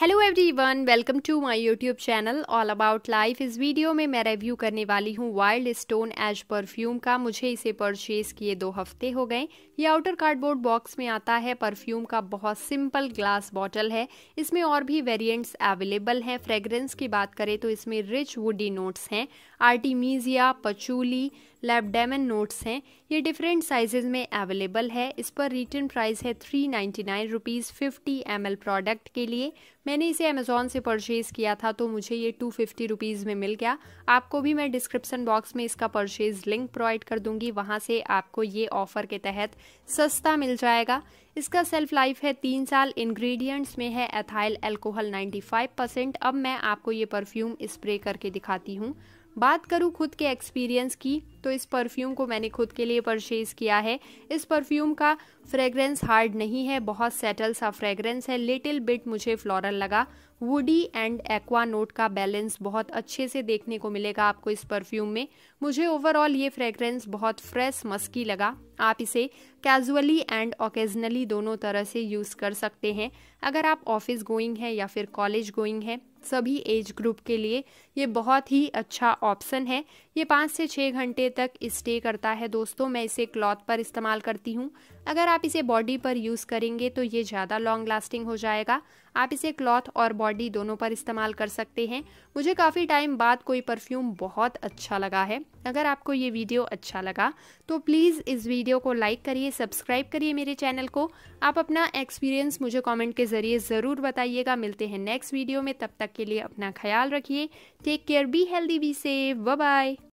hello everyone welcome to my YouTube channel all about life इस video में मैं review करने वाली हूँ वाइल्ड स्टोन एज परफ्यूम का मुझे इसे परचेज़ किए दो हफ्ते हो गए ये आउटर कार्डबोर्ड बॉक्स में आता है परफ्यूम का बहुत सिंपल ग्लास बॉटल है इसमें और भी वेरिएंट्स अवेलेबल हैं फ्रेगरेंस की बात करें तो इसमें रिच वुडी नोट्स हैं आर्टिमीजिया पचूली लेबडेमन नोट्स हैं ये डिफरेंट साइजेज में अवेलेबल है इस पर रिटर्न प्राइस है three ninety nine rupees fifty M L product के लिए मैंने इसे अमेज़ोन से परचेज़ किया था तो मुझे ये टू फिफ्टी रुपीज़ में मिल गया आपको भी मैं डिस्क्रिप्सन बॉक्स में इसका परचेज़ लिंक प्रोवाइड कर दूंगी वहाँ से आपको ये ऑफ़र के तहत सस्ता मिल जाएगा इसका सेल्फ लाइफ है तीन साल इंग्रेडिएंट्स में है एथाइल अल्कोहल 95 परसेंट अब मैं आपको ये परफ्यूम स्प्रे करके दिखाती हूँ बात करूँ खुद के एक्सपीरियंस की तो इस परफ्यूम को मैंने खुद के लिए परचेज़ किया है इस परफ्यूम का फ्रेगरेंस हार्ड नहीं है बहुत सेटल सा फ्रेगरेंस है लिटिल बिट मुझे फ्लोरल लगा वुडी एंड एक्वा नोट का बैलेंस बहुत अच्छे से देखने को मिलेगा आपको इस परफ्यूम में मुझे ओवरऑल ये फ्रेगरेंस बहुत फ्रेश मस्की लगा आप इसे कैजुअली एंड ओकेजनली दोनों तरह से यूज़ कर सकते हैं अगर आप ऑफिस गोइंग हैं या फिर कॉलेज गोइंग हैं सभी एज ग्रुप के लिए ये बहुत ही अच्छा ऑप्शन है ये पाँच से छः घंटे तक स्टे करता है दोस्तों मैं इसे क्लॉथ पर इस्तेमाल करती हूँ अगर आप इसे बॉडी पर यूज़ करेंगे तो ये ज़्यादा लॉन्ग लास्टिंग हो जाएगा आप इसे क्लॉथ और बॉडी दोनों पर इस्तेमाल कर सकते हैं मुझे काफ़ी टाइम बाद कोई परफ्यूम बहुत अच्छा लगा है अगर आपको ये वीडियो अच्छा लगा तो प्लीज़ इस वीडियो को लाइक करिए सब्सक्राइब करिए मेरे चैनल को आप अपना एक्सपीरियंस मुझे कॉमेंट के ज़रिए ज़रूर बताइएगा मिलते हैं नेक्स्ट वीडियो में तब तक के लिए अपना ख्याल रखिए take care be healthy be safe bye